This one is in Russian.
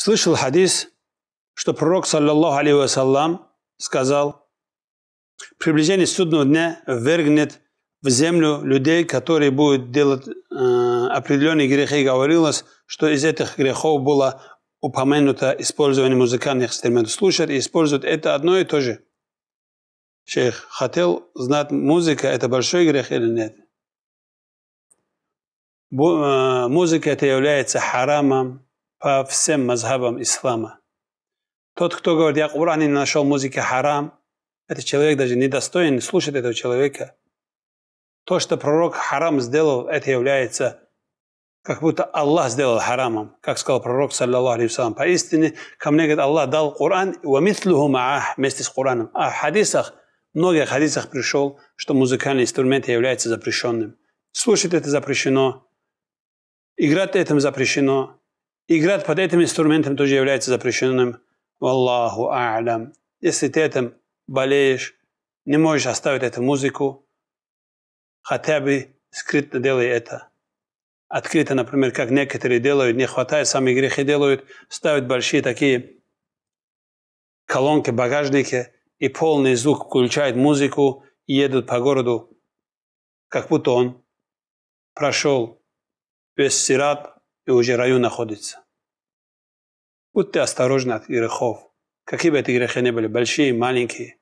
слышал хадис, что пророк, саллаллаху алейхи вассалам, сказал, приближение судного дня вергнет в землю людей, которые будут делать э, определенные грехи. Говорилось, что из этих грехов было упомянуто использование музыкальных инструментов. Слушать и использовать – это одно и то же. Шейх, хотел знать, музыка – это большой грех или нет? Бу, э, музыка – это является харамом, по всем мазхабам ислама. Тот, кто говорит, я Куран не нашел музыки харам, этот человек даже не недостоин слушать этого человека. То, что пророк харам сделал, это является как будто Аллах сделал харамом, как сказал пророк, саллаллаху алейхи вассалам. Поистине, ко мне говорит, Аллах дал Коран, вместе с Кораном. А в хадисах, в многих хадисах пришел, что музыкальный инструмент является запрещенным. Слушать это запрещено, играть этим запрещено, Играть под этим инструментом тоже является запрещенным. Аллаху а'лям. Если ты этим болеешь, не можешь оставить эту музыку, хотя бы скрытно делай это. Открыто, например, как некоторые делают, не хватает, сами грехи делают, ставят большие такие колонки, багажники, и полный звук включают музыку, и едут по городу, как будто он прошел весь сират, и уже район находится. Будьте осторожны от грехов, какие бы эти грехи ни были, большие и маленькие.